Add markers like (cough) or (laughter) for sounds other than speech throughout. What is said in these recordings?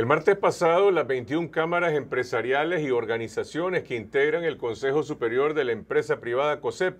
El martes pasado, las 21 cámaras empresariales y organizaciones que integran el Consejo Superior de la empresa privada COSEP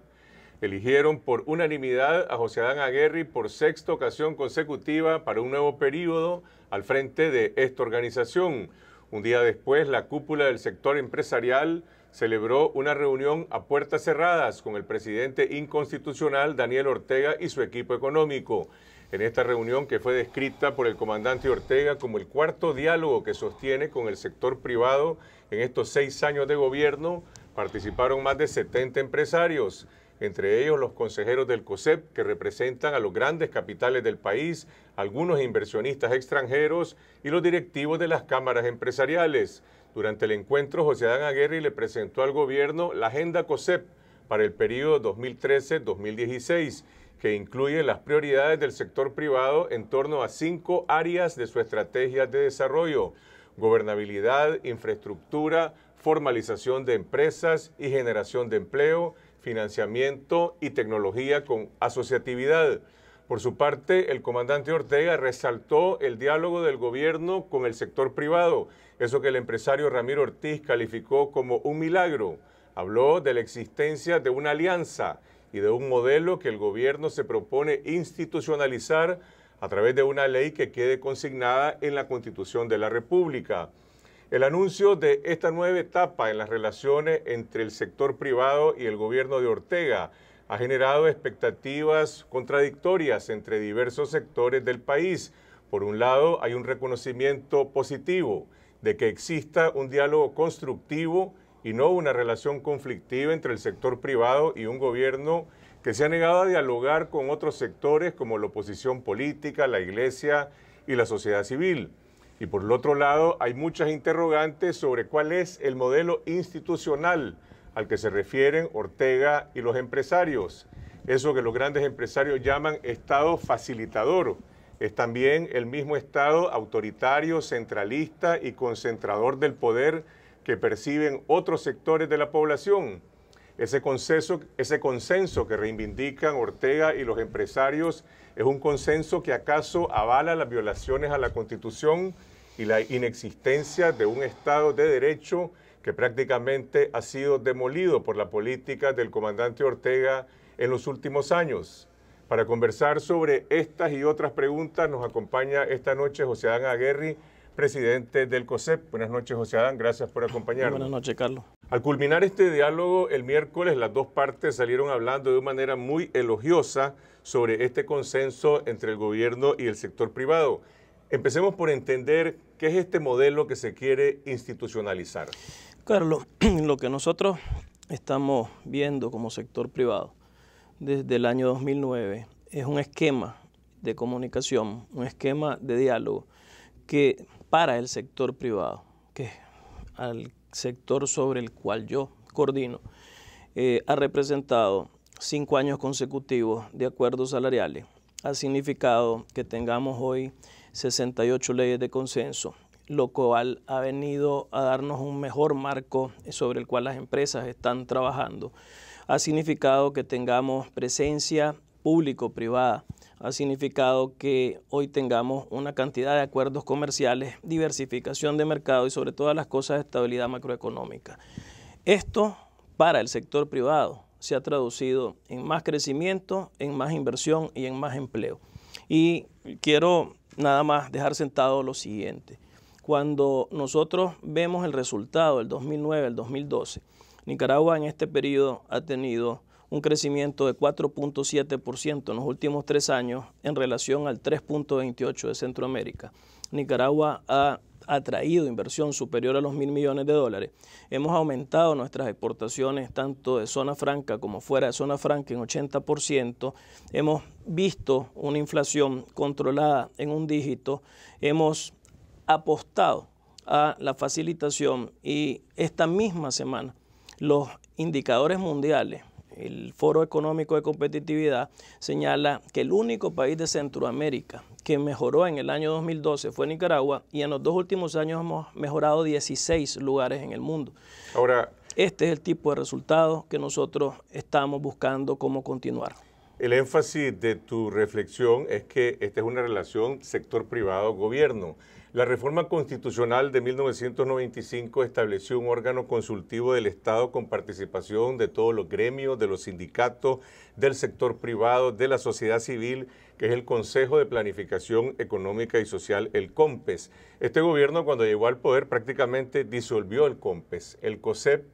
eligieron por unanimidad a José Adán Aguerri por sexta ocasión consecutiva para un nuevo periodo al frente de esta organización. Un día después, la cúpula del sector empresarial celebró una reunión a puertas cerradas con el presidente inconstitucional Daniel Ortega y su equipo económico en esta reunión que fue descrita por el comandante Ortega como el cuarto diálogo que sostiene con el sector privado en estos seis años de gobierno. Participaron más de 70 empresarios, entre ellos los consejeros del COSEP, que representan a los grandes capitales del país, algunos inversionistas extranjeros y los directivos de las cámaras empresariales. Durante el encuentro, José Adán Aguirre le presentó al gobierno la agenda COSEP, para el periodo 2013-2016, que incluye las prioridades del sector privado en torno a cinco áreas de su estrategia de desarrollo, gobernabilidad, infraestructura, formalización de empresas y generación de empleo, financiamiento y tecnología con asociatividad. Por su parte, el comandante Ortega resaltó el diálogo del gobierno con el sector privado, eso que el empresario Ramiro Ortiz calificó como un milagro. Habló de la existencia de una alianza y de un modelo que el gobierno se propone institucionalizar a través de una ley que quede consignada en la Constitución de la República. El anuncio de esta nueva etapa en las relaciones entre el sector privado y el gobierno de Ortega ha generado expectativas contradictorias entre diversos sectores del país. Por un lado, hay un reconocimiento positivo de que exista un diálogo constructivo y no una relación conflictiva entre el sector privado y un gobierno que se ha negado a dialogar con otros sectores como la oposición política, la iglesia y la sociedad civil. Y por el otro lado, hay muchas interrogantes sobre cuál es el modelo institucional al que se refieren Ortega y los empresarios. Eso que los grandes empresarios llaman Estado facilitador. Es también el mismo Estado autoritario, centralista y concentrador del poder que perciben otros sectores de la población. Ese consenso, ese consenso que reivindican Ortega y los empresarios es un consenso que acaso avala las violaciones a la Constitución y la inexistencia de un Estado de Derecho que prácticamente ha sido demolido por la política del comandante Ortega en los últimos años. Para conversar sobre estas y otras preguntas nos acompaña esta noche José Adán Aguerri, presidente del COSEP. Buenas noches, José Adán, gracias por acompañarnos. Buenas noches, Carlos. Al culminar este diálogo el miércoles, las dos partes salieron hablando de una manera muy elogiosa sobre este consenso entre el gobierno y el sector privado. Empecemos por entender qué es este modelo que se quiere institucionalizar. Carlos, (clears throat) lo que nosotros estamos viendo como sector privado desde el año 2009 es un esquema de comunicación, un esquema de diálogo que para el sector privado, que al sector sobre el cual yo coordino, eh, ha representado cinco años consecutivos de acuerdos salariales, ha significado que tengamos hoy 68 leyes de consenso, lo cual ha venido a darnos un mejor marco sobre el cual las empresas están trabajando. Ha significado que tengamos presencia público-privada ha significado que hoy tengamos una cantidad de acuerdos comerciales, diversificación de mercado y sobre todas las cosas de estabilidad macroeconómica. Esto para el sector privado se ha traducido en más crecimiento, en más inversión y en más empleo. Y quiero nada más dejar sentado lo siguiente. Cuando nosotros vemos el resultado del 2009 al 2012, Nicaragua en este periodo ha tenido un crecimiento de 4.7% en los últimos tres años en relación al 3.28% de Centroamérica. Nicaragua ha atraído inversión superior a los mil millones de dólares. Hemos aumentado nuestras exportaciones tanto de zona franca como fuera de zona franca en 80%. Hemos visto una inflación controlada en un dígito. Hemos apostado a la facilitación y esta misma semana los indicadores mundiales el Foro Económico de Competitividad señala que el único país de Centroamérica que mejoró en el año 2012 fue Nicaragua y en los dos últimos años hemos mejorado 16 lugares en el mundo. Ahora, este es el tipo de resultados que nosotros estamos buscando cómo continuar. El énfasis de tu reflexión es que esta es una relación sector privado-gobierno. La reforma constitucional de 1995 estableció un órgano consultivo del Estado con participación de todos los gremios, de los sindicatos, del sector privado, de la sociedad civil, que es el Consejo de Planificación Económica y Social, el COMPES. Este gobierno cuando llegó al poder prácticamente disolvió el COMPES. El COSEP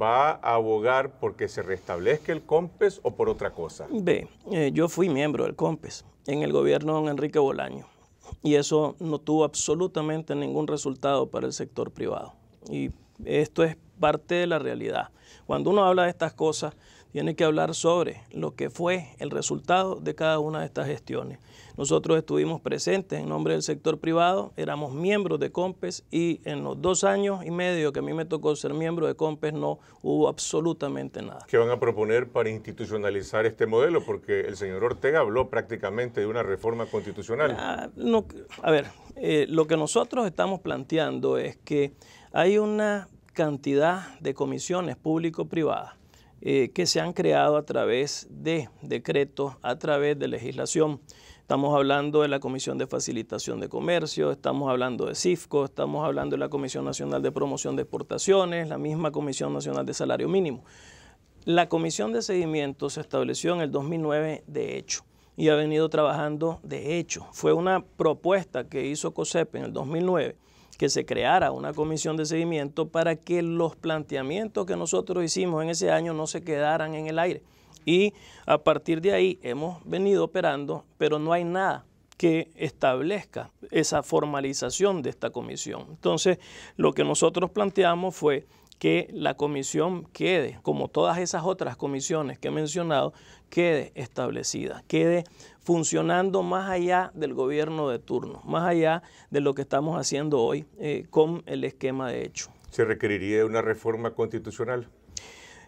va a abogar porque se restablezca el COMPES o por otra cosa? B, eh, yo fui miembro del COMPES en el gobierno de don Enrique Bolaño y eso no tuvo absolutamente ningún resultado para el sector privado. Y esto es parte de la realidad. Cuando uno habla de estas cosas, tiene que hablar sobre lo que fue el resultado de cada una de estas gestiones. Nosotros estuvimos presentes en nombre del sector privado, éramos miembros de COMPES y en los dos años y medio que a mí me tocó ser miembro de COMPES no hubo absolutamente nada. ¿Qué van a proponer para institucionalizar este modelo? Porque el señor Ortega habló prácticamente de una reforma constitucional. Ah, a ver, eh, lo que nosotros estamos planteando es que hay una cantidad de comisiones público-privadas eh, que se han creado a través de decretos, a través de legislación. Estamos hablando de la Comisión de Facilitación de Comercio, estamos hablando de CIFCO, estamos hablando de la Comisión Nacional de Promoción de Exportaciones, la misma Comisión Nacional de Salario Mínimo. La Comisión de Seguimiento se estableció en el 2009 de hecho y ha venido trabajando de hecho. Fue una propuesta que hizo COSEP en el 2009 que se creara una comisión de seguimiento para que los planteamientos que nosotros hicimos en ese año no se quedaran en el aire. Y a partir de ahí hemos venido operando, pero no hay nada que establezca esa formalización de esta comisión. Entonces, lo que nosotros planteamos fue que la comisión quede, como todas esas otras comisiones que he mencionado, quede establecida, quede funcionando más allá del gobierno de turno, más allá de lo que estamos haciendo hoy eh, con el esquema de hecho. ¿Se requeriría una reforma constitucional?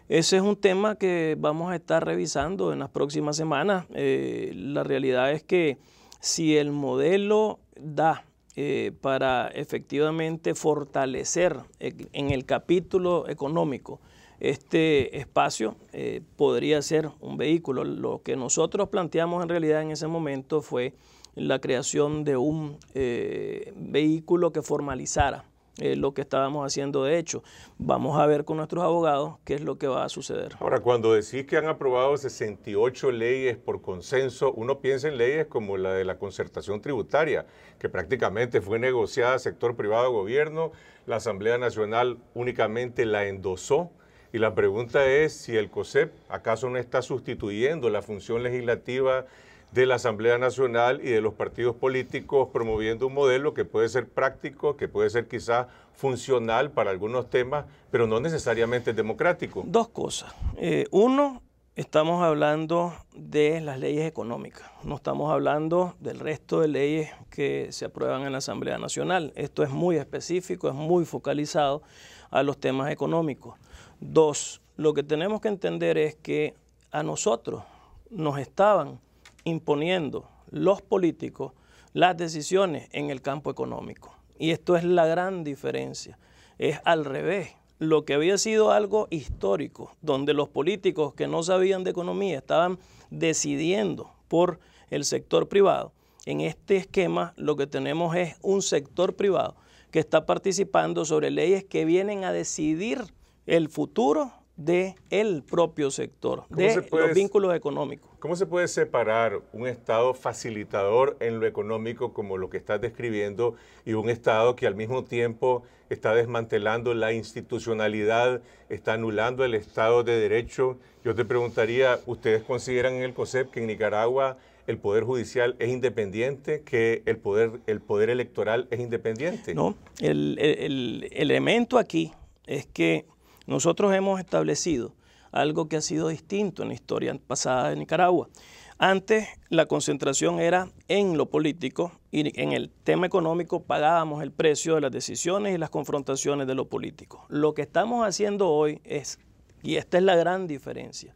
Ese es un tema que vamos a estar revisando en las próximas semanas. Eh, la realidad es que si el modelo da eh, para efectivamente fortalecer en el capítulo económico este espacio eh, podría ser un vehículo. Lo que nosotros planteamos en realidad en ese momento fue la creación de un eh, vehículo que formalizara lo que estábamos haciendo de hecho. Vamos a ver con nuestros abogados qué es lo que va a suceder. Ahora, cuando decís que han aprobado 68 leyes por consenso, uno piensa en leyes como la de la concertación tributaria, que prácticamente fue negociada sector privado-gobierno, la Asamblea Nacional únicamente la endosó. Y la pregunta es si el COSEP acaso no está sustituyendo la función legislativa de la Asamblea Nacional y de los partidos políticos promoviendo un modelo que puede ser práctico, que puede ser quizás funcional para algunos temas, pero no necesariamente democrático. Dos cosas. Eh, uno, estamos hablando de las leyes económicas, no estamos hablando del resto de leyes que se aprueban en la Asamblea Nacional. Esto es muy específico, es muy focalizado a los temas económicos. Dos, lo que tenemos que entender es que a nosotros nos estaban imponiendo los políticos las decisiones en el campo económico. Y esto es la gran diferencia. Es al revés. Lo que había sido algo histórico, donde los políticos que no sabían de economía estaban decidiendo por el sector privado, en este esquema lo que tenemos es un sector privado que está participando sobre leyes que vienen a decidir el futuro de el propio sector, de los vínculos económicos. ¿Cómo se puede separar un Estado facilitador en lo económico como lo que estás describiendo y un Estado que al mismo tiempo está desmantelando la institucionalidad, está anulando el Estado de Derecho? Yo te preguntaría, ¿ustedes consideran en el COSEP que en Nicaragua el Poder Judicial es independiente, que el Poder, el poder Electoral es independiente? No, el elemento aquí es que nosotros hemos establecido algo que ha sido distinto en la historia pasada de Nicaragua. Antes la concentración era en lo político y en el tema económico pagábamos el precio de las decisiones y las confrontaciones de lo político. Lo que estamos haciendo hoy es, y esta es la gran diferencia,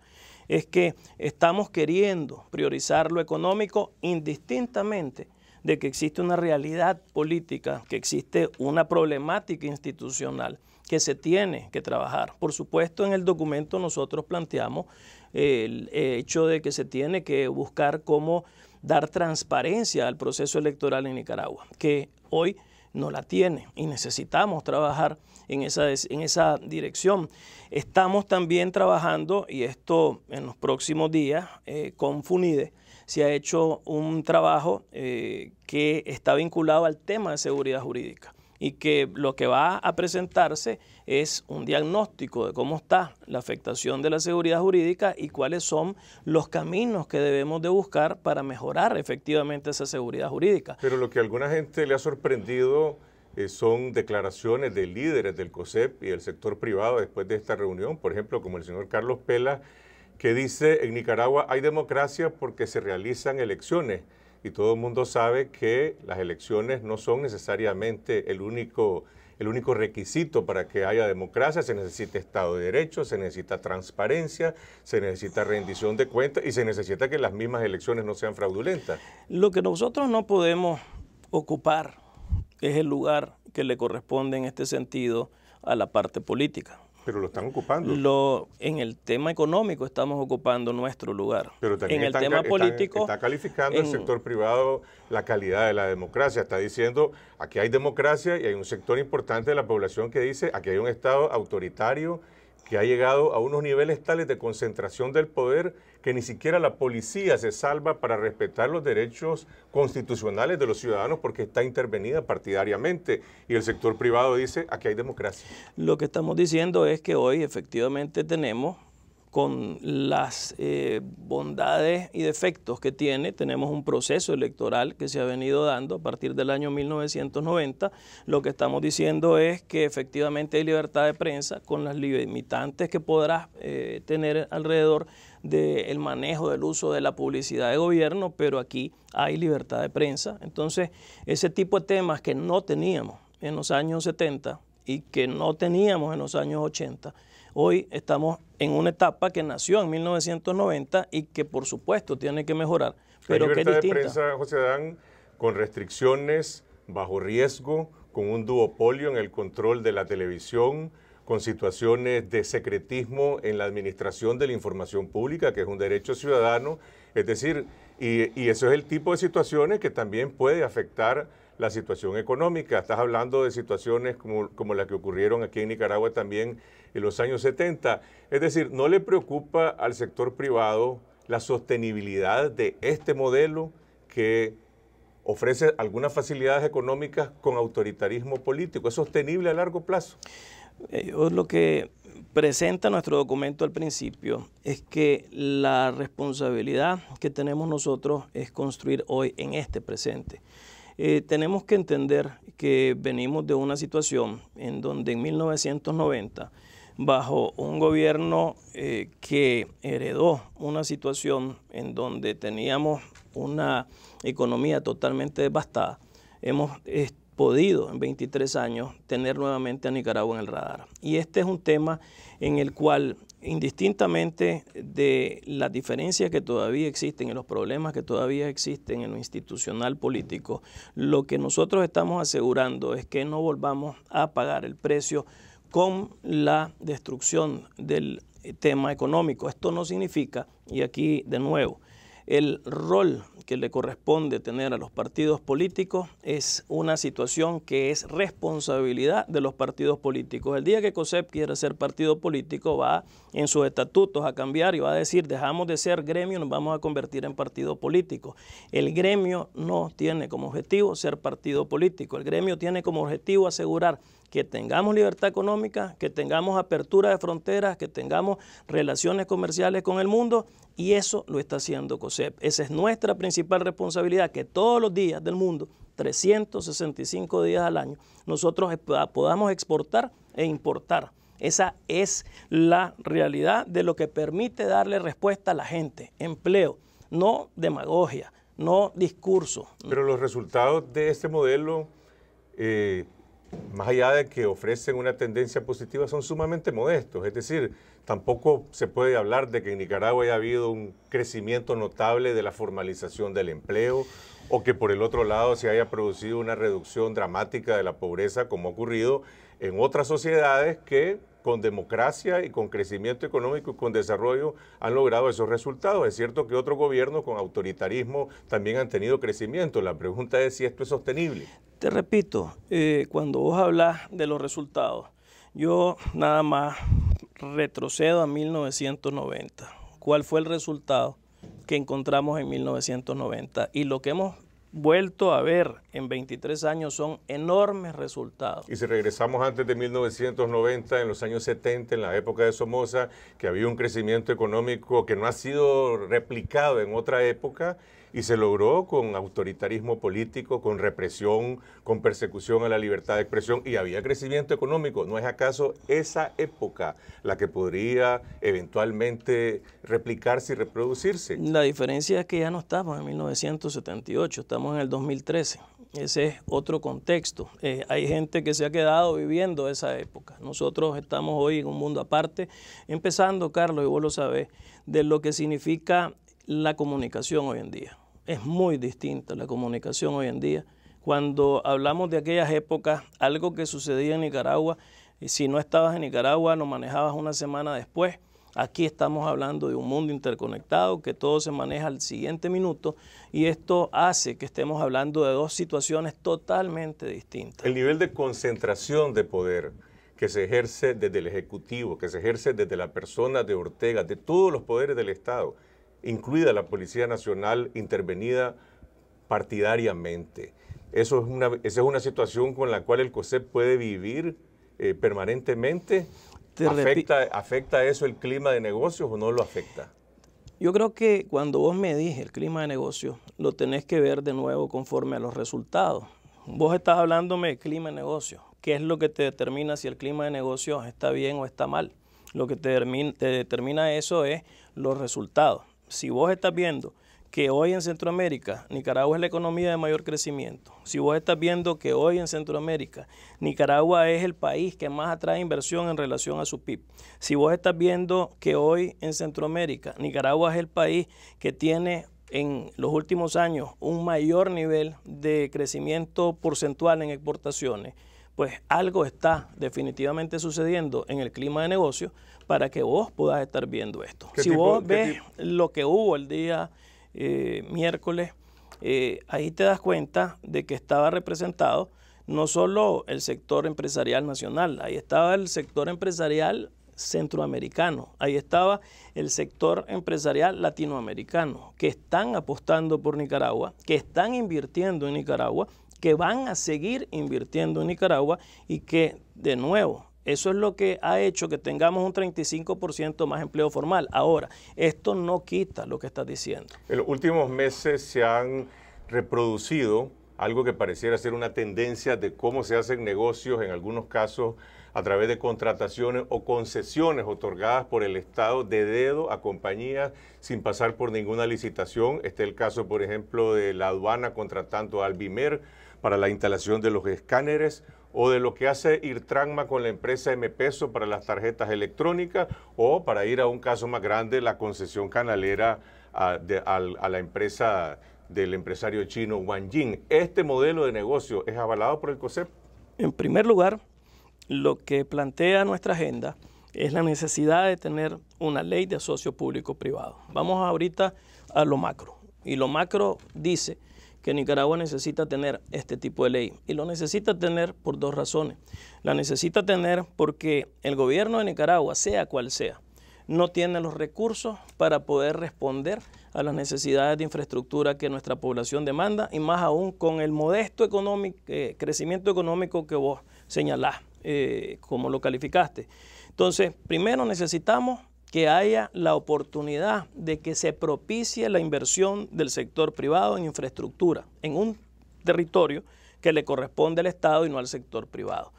es que estamos queriendo priorizar lo económico indistintamente de que existe una realidad política, que existe una problemática institucional que se tiene que trabajar. Por supuesto, en el documento nosotros planteamos el hecho de que se tiene que buscar cómo dar transparencia al proceso electoral en Nicaragua, que hoy no la tiene y necesitamos trabajar en esa, en esa dirección. Estamos también trabajando, y esto en los próximos días, eh, con FUNIDE, se ha hecho un trabajo eh, que está vinculado al tema de seguridad jurídica y que lo que va a presentarse es un diagnóstico de cómo está la afectación de la seguridad jurídica y cuáles son los caminos que debemos de buscar para mejorar efectivamente esa seguridad jurídica. Pero lo que a alguna gente le ha sorprendido eh, son declaraciones de líderes del COSEP y del sector privado después de esta reunión, por ejemplo, como el señor Carlos Pela, que dice, en Nicaragua hay democracia porque se realizan elecciones y todo el mundo sabe que las elecciones no son necesariamente el único, el único requisito para que haya democracia, se necesita Estado de Derecho, se necesita transparencia, se necesita rendición de cuentas y se necesita que las mismas elecciones no sean fraudulentas. Lo que nosotros no podemos ocupar es el lugar que le corresponde en este sentido a la parte política. Pero lo están ocupando. Lo, en el tema económico estamos ocupando nuestro lugar. Pero también en el tema político. está calificando el sector privado la calidad de la democracia. Está diciendo aquí hay democracia y hay un sector importante de la población que dice aquí hay un Estado autoritario que ha llegado a unos niveles tales de concentración del poder que ni siquiera la policía se salva para respetar los derechos constitucionales de los ciudadanos porque está intervenida partidariamente y el sector privado dice aquí hay democracia. Lo que estamos diciendo es que hoy efectivamente tenemos con las eh, bondades y defectos que tiene. Tenemos un proceso electoral que se ha venido dando a partir del año 1990. Lo que estamos diciendo es que efectivamente hay libertad de prensa con las limitantes que podrás eh, tener alrededor del manejo, del uso de la publicidad de gobierno, pero aquí hay libertad de prensa. Entonces, ese tipo de temas que no teníamos en los años 70 y que no teníamos en los años 80, Hoy estamos en una etapa que nació en 1990 y que por supuesto tiene que mejorar, pero que es distinta. de prensa, José con restricciones, bajo riesgo, con un duopolio en el control de la televisión, con situaciones de secretismo en la administración de la información pública, que es un derecho ciudadano, es decir, y, y eso es el tipo de situaciones que también puede afectar la situación económica. Estás hablando de situaciones como, las que ocurrieron aquí en Nicaragua también en los años 70. Es decir, ¿no le preocupa al sector privado la sostenibilidad de este modelo que ofrece algunas facilidades económicas con autoritarismo político? ¿Es sostenible a largo plazo? Eh, lo que presenta nuestro documento al principio es que la responsabilidad que tenemos nosotros es construir hoy en este presente. Eh, tenemos que entender que venimos de una situación en donde en 1990, bajo un gobierno eh, que heredó una situación en donde teníamos una economía totalmente devastada, hemos podido en 23 años tener nuevamente a Nicaragua en el radar. Y este es un tema en el cual indistintamente de las diferencias que todavía existen y los problemas que todavía existen en lo institucional político, lo que nosotros estamos asegurando es que no volvamos a pagar el precio con la destrucción del tema económico. Esto no significa, y aquí de nuevo, el rol que le corresponde tener a los partidos políticos es una situación que es responsabilidad de los partidos políticos. El día que COSEP quiera ser partido político va a en sus estatutos a cambiar y va a decir, dejamos de ser gremio, nos vamos a convertir en partido político. El gremio no tiene como objetivo ser partido político, el gremio tiene como objetivo asegurar que tengamos libertad económica, que tengamos apertura de fronteras, que tengamos relaciones comerciales con el mundo y eso lo está haciendo COSEP. Esa es nuestra principal responsabilidad, que todos los días del mundo, 365 días al año, nosotros podamos exportar e importar esa es la realidad de lo que permite darle respuesta a la gente. Empleo, no demagogia, no discurso. Pero los resultados de este modelo, eh, más allá de que ofrecen una tendencia positiva, son sumamente modestos. Es decir, tampoco se puede hablar de que en Nicaragua haya habido un crecimiento notable de la formalización del empleo o que por el otro lado se haya producido una reducción dramática de la pobreza como ha ocurrido en otras sociedades que con democracia y con crecimiento económico y con desarrollo han logrado esos resultados. Es cierto que otros gobiernos con autoritarismo también han tenido crecimiento. La pregunta es si esto es sostenible. Te repito, eh, cuando vos hablas de los resultados, yo nada más retrocedo a 1990. ¿Cuál fue el resultado que encontramos en 1990? Y lo que hemos vuelto a ver en 23 años son enormes resultados. Y si regresamos antes de 1990, en los años 70, en la época de Somoza, que había un crecimiento económico que no ha sido replicado en otra época, y se logró con autoritarismo político, con represión, con persecución a la libertad de expresión y había crecimiento económico. ¿No es acaso esa época la que podría eventualmente replicarse y reproducirse? La diferencia es que ya no estamos en 1978, estamos en el 2013. Ese es otro contexto. Eh, hay gente que se ha quedado viviendo esa época. Nosotros estamos hoy en un mundo aparte, empezando, Carlos, y vos lo sabés, de lo que significa la comunicación hoy en día. Es muy distinta la comunicación hoy en día. Cuando hablamos de aquellas épocas, algo que sucedía en Nicaragua, y eh, si no estabas en Nicaragua, lo manejabas una semana después Aquí estamos hablando de un mundo interconectado que todo se maneja al siguiente minuto y esto hace que estemos hablando de dos situaciones totalmente distintas. El nivel de concentración de poder que se ejerce desde el Ejecutivo, que se ejerce desde la persona de Ortega, de todos los poderes del Estado, incluida la Policía Nacional intervenida partidariamente. Eso es una, esa es una situación con la cual el COSEP puede vivir eh, permanentemente ¿Afecta, ¿Afecta eso el clima de negocios o no lo afecta? Yo creo que cuando vos me dije el clima de negocios, lo tenés que ver de nuevo conforme a los resultados. Vos estás hablándome de clima de negocios. ¿Qué es lo que te determina si el clima de negocios está bien o está mal? Lo que te determina eso es los resultados. Si vos estás viendo que hoy en Centroamérica, Nicaragua es la economía de mayor crecimiento. Si vos estás viendo que hoy en Centroamérica, Nicaragua es el país que más atrae inversión en relación a su PIB. Si vos estás viendo que hoy en Centroamérica, Nicaragua es el país que tiene en los últimos años un mayor nivel de crecimiento porcentual en exportaciones, pues algo está definitivamente sucediendo en el clima de negocio para que vos puedas estar viendo esto. Si vos ves lo que hubo el día eh, miércoles, eh, ahí te das cuenta de que estaba representado no solo el sector empresarial nacional, ahí estaba el sector empresarial centroamericano, ahí estaba el sector empresarial latinoamericano, que están apostando por Nicaragua, que están invirtiendo en Nicaragua, que van a seguir invirtiendo en Nicaragua y que, de nuevo, eso es lo que ha hecho que tengamos un 35% más empleo formal. Ahora, esto no quita lo que estás diciendo. En los últimos meses se han reproducido algo que pareciera ser una tendencia de cómo se hacen negocios, en algunos casos a través de contrataciones o concesiones otorgadas por el Estado de dedo a compañías sin pasar por ninguna licitación. Este es el caso, por ejemplo, de la aduana contratando a Albimer para la instalación de los escáneres o de lo que hace Irtragma con la empresa MPESO para las tarjetas electrónicas o para ir a un caso más grande, la concesión canalera a, la empresa del empresario chino Wang Jing. ¿Este modelo de negocio es avalado por el COSEP? En primer lugar, lo que plantea nuestra agenda es la necesidad de tener una ley de socio público-privado. Vamos ahorita a lo macro. Y lo macro dice que Nicaragua necesita tener este tipo de ley. Y lo necesita tener por dos razones. La necesita tener porque el gobierno de Nicaragua, sea cual sea, no tiene los recursos para poder responder a las necesidades de infraestructura que nuestra población demanda y más aún con el modesto eh, crecimiento económico que vos señalás, eh, como lo calificaste. Entonces, primero necesitamos que haya la oportunidad de que se propicie la inversión del sector privado en infraestructura, en un territorio que le corresponde al Estado y no al sector privado.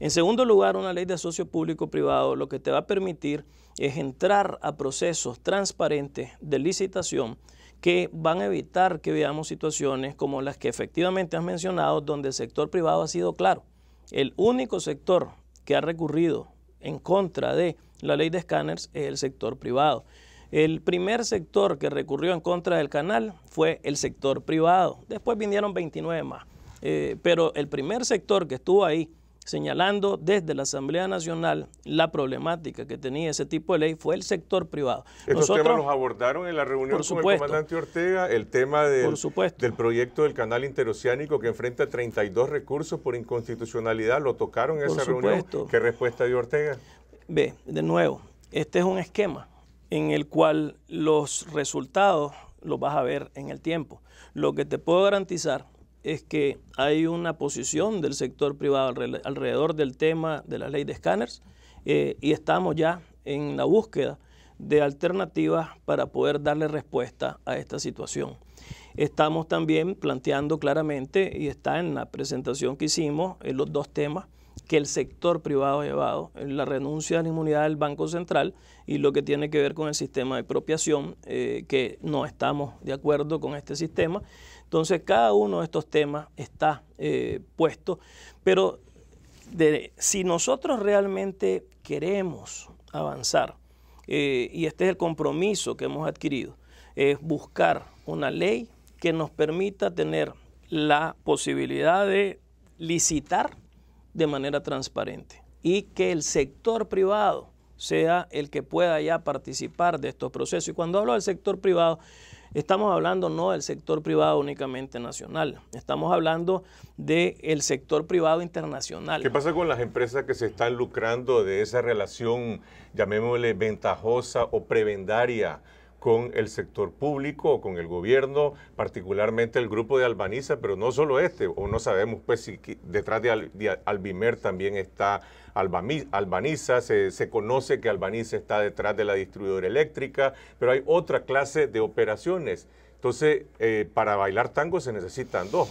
En segundo lugar, una ley de socio público-privado lo que te va a permitir es entrar a procesos transparentes de licitación que van a evitar que veamos situaciones como las que efectivamente has mencionado, donde el sector privado ha sido claro. El único sector que ha recurrido en contra de la ley de escáneres es el sector privado. El primer sector que recurrió en contra del canal fue el sector privado. Después vinieron 29 más. Eh, pero el primer sector que estuvo ahí señalando desde la Asamblea Nacional la problemática que tenía ese tipo de ley fue el sector privado. Estos Nosotros, temas los abordaron en la reunión el comandante Ortega, el tema del, proyecto del canal interoceánico que enfrenta 32 recursos por inconstitucionalidad, lo tocaron en esa reunión. ¿Qué respuesta dio Ortega? Ve, de nuevo, este es un esquema en el cual los resultados los vas a ver en el tiempo. Lo que te puedo garantizar es que hay una posición del sector privado alrededor del tema de la ley de escáneres eh, y estamos ya en la búsqueda de alternativas para poder darle respuesta a esta situación. Estamos también planteando claramente, y está en la presentación que hicimos, en eh, los dos temas que el sector privado ha llevado, la renuncia a la inmunidad del Banco Central y lo que tiene que ver con el sistema de apropiación, eh, que no estamos de acuerdo con este sistema. Entonces, cada uno de estos temas está eh, puesto, pero si nosotros realmente queremos avanzar, eh, y este es el compromiso que hemos adquirido, es buscar una ley que nos permita tener la posibilidad de licitar de manera transparente y que el sector privado sea el que pueda ya participar de estos procesos. Y cuando hablo del sector privado, estamos hablando no del sector privado únicamente nacional, estamos hablando del sector privado internacional. ¿Qué pasa con las empresas que se están lucrando de esa relación, llamémosle ventajosa o prebendaria? con el sector público o con el gobierno, particularmente el grupo de Albaniza, pero no solo este, o no sabemos pues si detrás de, Albimer también está Albaniza, se, conoce que Albaniza está detrás de la distribuidora eléctrica, pero hay otra clase de operaciones. Entonces, eh, para bailar tango se necesitan dos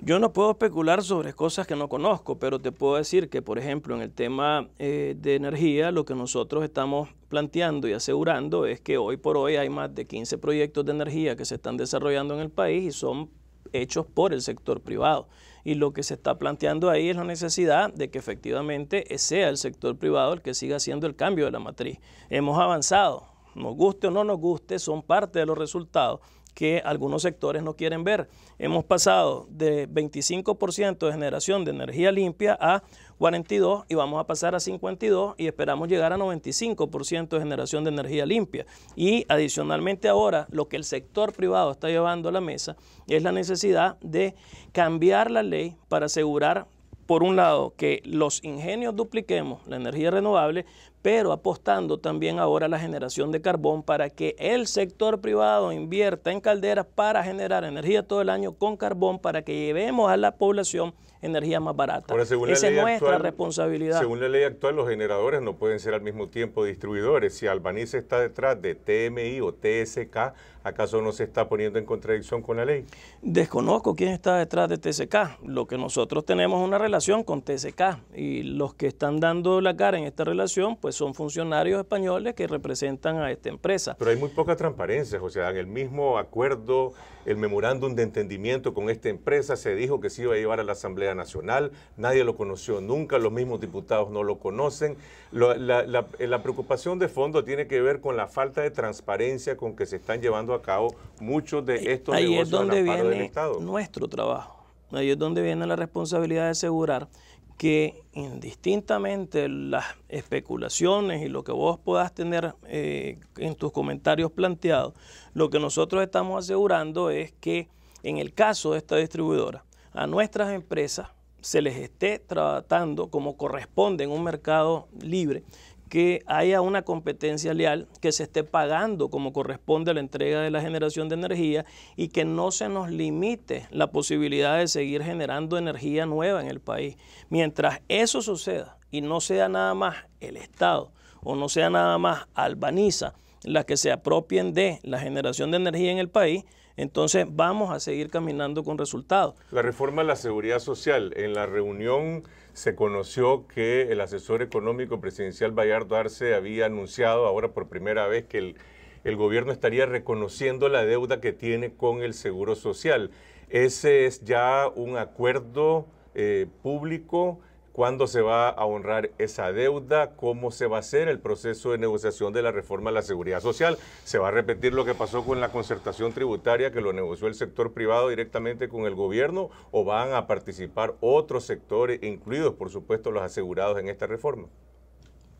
yo no puedo especular sobre cosas que no conozco, pero te puedo decir que, por ejemplo, en el tema eh, de energía, lo que nosotros estamos planteando y asegurando es que hoy por hoy hay más de 15 proyectos de energía que se están desarrollando en el país y son hechos por el sector privado. Y lo que se está planteando ahí es la necesidad de que efectivamente sea el sector privado el que siga haciendo el cambio de la matriz. Hemos avanzado, nos guste o no nos guste, son parte de los resultados que algunos sectores no quieren ver. Hemos pasado de 25% de generación de energía limpia a 42 y vamos a pasar a 52 y esperamos llegar a 95% de generación de energía limpia. Y adicionalmente ahora lo que el sector privado está llevando a la mesa es la necesidad de cambiar la ley para asegurar por un lado, que los ingenios dupliquemos la energía renovable, pero apostando también ahora a la generación de carbón para que el sector privado invierta en calderas para generar energía todo el año con carbón para que llevemos a la población energía más barata. Esa es nuestra responsabilidad. Según la ley actual, los generadores no pueden ser al mismo tiempo distribuidores. Si Albanice está detrás de TMI o TSK, ¿Acaso no se está poniendo en contradicción con la ley? Desconozco quién está detrás de TSK. Lo que nosotros tenemos es una relación con TCK y los que están dando la cara en esta relación pues son funcionarios españoles que representan a esta empresa. Pero hay muy poca transparencia, o sea, en el mismo acuerdo, el memorándum de entendimiento con esta empresa se dijo que se iba a llevar a la Asamblea Nacional, nadie lo conoció nunca, los mismos diputados no lo conocen. la preocupación de fondo tiene que ver con la falta de transparencia con que se están llevando a cabo muchos de estos ahí es donde viene Nuestro trabajo. Ahí es donde viene la responsabilidad de asegurar que indistintamente las especulaciones y lo que vos puedas tener eh, en tus comentarios planteados, lo que nosotros estamos asegurando es que en el caso de esta distribuidora, a nuestras empresas se les esté tratando como corresponde en un mercado libre que haya una competencia leal, que se esté pagando como corresponde a la entrega de la generación de energía y que no se nos limite la posibilidad de seguir generando energía nueva en el país. Mientras eso suceda y no sea nada más el Estado o no sea nada más Albaniza las que se apropien de la generación de energía en el país, entonces vamos a seguir caminando con resultados. La reforma de la seguridad social. En la reunión se conoció que el asesor económico presidencial Bayardo Arce había anunciado ahora por primera vez que el, gobierno estaría reconociendo la deuda que tiene con el Seguro Social. Ese es ya un acuerdo eh, público ¿Cuándo se va a honrar esa deuda? ¿Cómo se va a hacer el proceso de negociación de la reforma a la seguridad social? ¿Se va a repetir lo que pasó con la concertación tributaria que lo negoció el sector privado directamente con el gobierno? ¿O van a participar otros sectores, incluidos por supuesto los asegurados en esta reforma?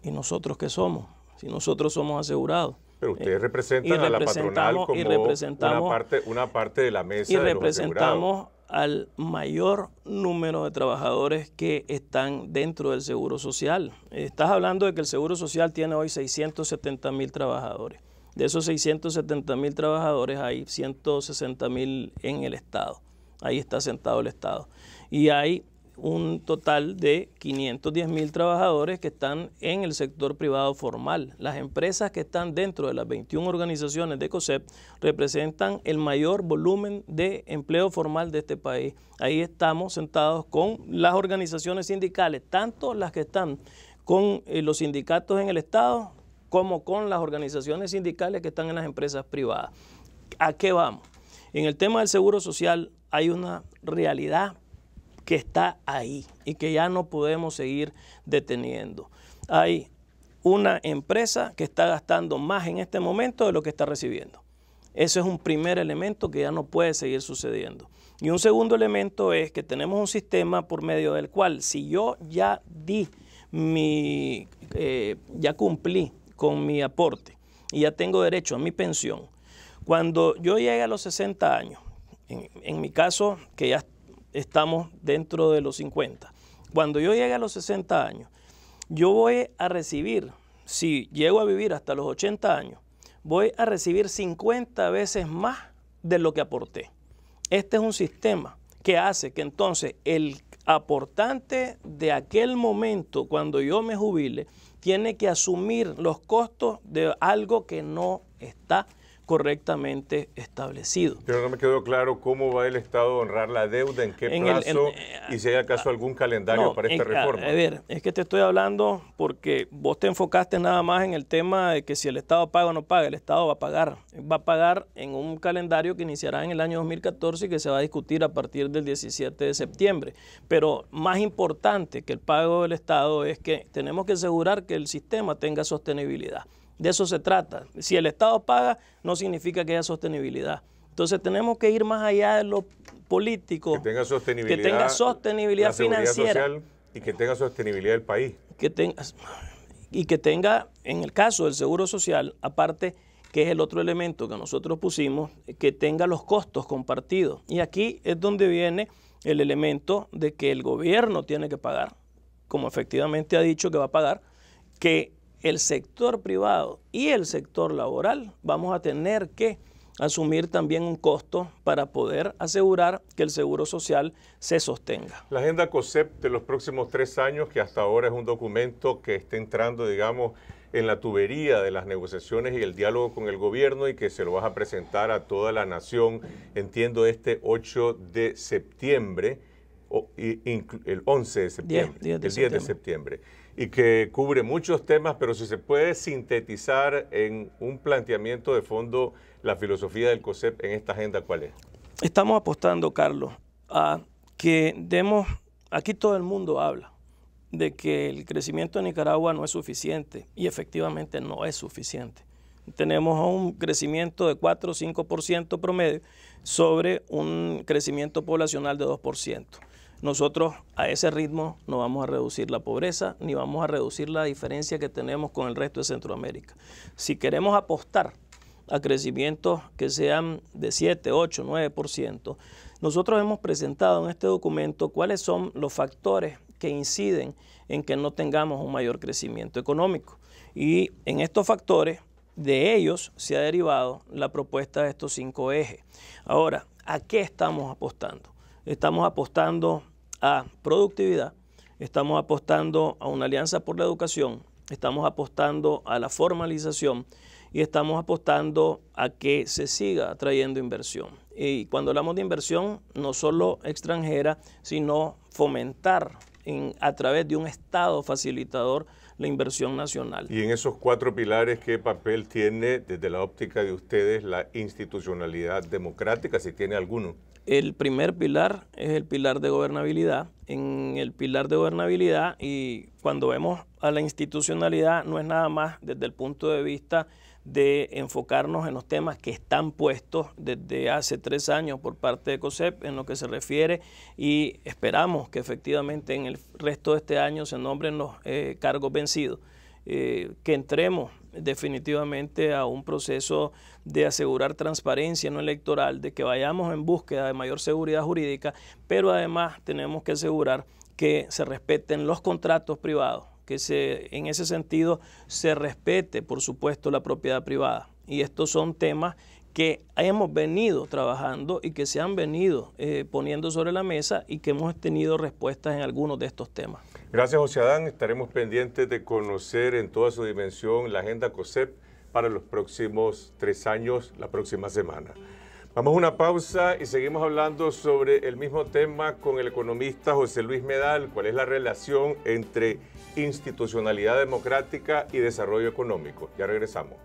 ¿Y nosotros qué somos? Si nosotros somos asegurados. Pero ustedes eh, representan a la patronal como una, parte, una parte de la mesa. Y representamos de al mayor número de trabajadores que están dentro del Seguro Social. Estás hablando de que el Seguro Social tiene hoy 670 mil trabajadores. De esos 670 mil trabajadores hay 160 mil en el Estado. Ahí está sentado el Estado. Y hay un total de 510 mil trabajadores que están en el sector privado formal. Las empresas que están dentro de las 21 organizaciones de COSEP representan el mayor volumen de empleo formal de este país. Ahí estamos sentados con las organizaciones sindicales, tanto las que están con eh, los sindicatos en el Estado como con las organizaciones sindicales que están en las empresas privadas. ¿A qué vamos? En el tema del seguro social hay una realidad que está ahí y que ya no podemos seguir deteniendo. Hay una empresa que está gastando más en este momento de lo que está recibiendo. Eso es un primer elemento que ya no puede seguir sucediendo. Y un segundo elemento es que tenemos un sistema por medio del cual si yo ya di mi, eh, ya cumplí con mi aporte y ya tengo derecho a mi pensión, cuando yo llegue a los 60 años, en, en mi caso, que ya estamos dentro de los 50. Cuando yo llegue a los 60 años, yo voy a recibir, si llego a vivir hasta los 80 años, voy a recibir 50 veces más de lo que aporté. Este es un sistema que hace que entonces el aportante de aquel momento, cuando yo me jubile, tiene que asumir los costos de algo que no está correctamente establecido. Pero no me quedó claro cómo va el Estado a honrar la deuda, en qué plazo eh, y si hay acaso ah, algún calendario para esta reforma. a ver, es que te estoy hablando porque vos te enfocaste nada más en el tema de que si el Estado paga o no paga, el Estado va a pagar. Va a pagar en un calendario que iniciará en el año 2014 y que se va a discutir a partir del 17 de septiembre. Pero más importante que el pago del Estado es que tenemos que asegurar que el sistema tenga sostenibilidad. De eso se trata. Si el Estado paga, no significa que haya sostenibilidad. Entonces tenemos que ir más allá de lo político. Que tenga sostenibilidad. Que tenga sostenibilidad financiera. y que tenga sostenibilidad del país. Que y que tenga, en el caso del Seguro Social, aparte, que es el otro elemento que nosotros pusimos, que tenga los costos compartidos. Y aquí es donde viene el elemento de que el gobierno tiene que pagar, como efectivamente ha dicho que va a pagar, que el sector privado y el sector laboral vamos a tener que asumir también un costo para poder asegurar que el seguro social se sostenga. La agenda COSEP de los próximos tres años, que hasta ahora es un documento que está entrando, digamos, en la tubería de las negociaciones y el diálogo con el gobierno y que se lo vas a presentar a toda la nación, entiendo, este 8 de septiembre, el 11 de septiembre, el 10 de septiembre y que cubre muchos temas, pero si se puede sintetizar en un planteamiento de fondo la filosofía del COSEP en esta agenda, ¿cuál es? Estamos apostando, Carlos, a que demos, aquí todo el mundo habla de que el crecimiento de Nicaragua no es suficiente y efectivamente no es suficiente. Tenemos un crecimiento de 4 o 5% promedio sobre un crecimiento poblacional de 2% nosotros a ese ritmo no vamos a reducir la pobreza ni vamos a reducir la diferencia que tenemos con el resto de Centroamérica. Si queremos apostar a crecimientos que sean de 7, 8, 9%, nosotros hemos presentado en este documento cuáles son los factores que inciden en que no tengamos un mayor crecimiento económico. Y en estos factores, de ellos se ha derivado la propuesta de estos cinco ejes. Ahora, ¿a qué estamos apostando? Estamos apostando a productividad, estamos apostando a una alianza por la educación, estamos apostando a la formalización y estamos apostando a que se siga trayendo inversión. Y cuando hablamos de inversión, no solo extranjera, sino fomentar en, a través de un Estado facilitador la inversión nacional. Y en esos cuatro pilares, ¿qué papel tiene desde la óptica de ustedes la institucionalidad democrática, si tiene alguno? El primer pilar es el pilar de gobernabilidad. En el pilar de gobernabilidad y cuando vemos a la institucionalidad no es nada más desde el punto de vista de enfocarnos en los temas que están puestos desde hace tres años por parte de COSEP en lo que se refiere y esperamos que efectivamente en el resto de este año se nombren los eh, cargos vencidos, eh, que entremos definitivamente a un proceso de asegurar transparencia no electoral, de que vayamos en búsqueda de mayor seguridad jurídica, pero además tenemos que asegurar que se respeten los contratos privados, que se, en ese sentido se respete, por supuesto, la propiedad privada. Y estos son temas que hemos venido trabajando y que se han venido eh, poniendo sobre la mesa y que hemos tenido respuestas en algunos de estos temas. Gracias, José Adán. Estaremos pendientes de conocer en toda su dimensión la agenda COSEP para los próximos tres años, la próxima semana. Vamos a una pausa y seguimos hablando sobre el mismo tema con el economista José Luis Medal, cuál es la relación entre institucionalidad democrática y desarrollo económico. Ya regresamos.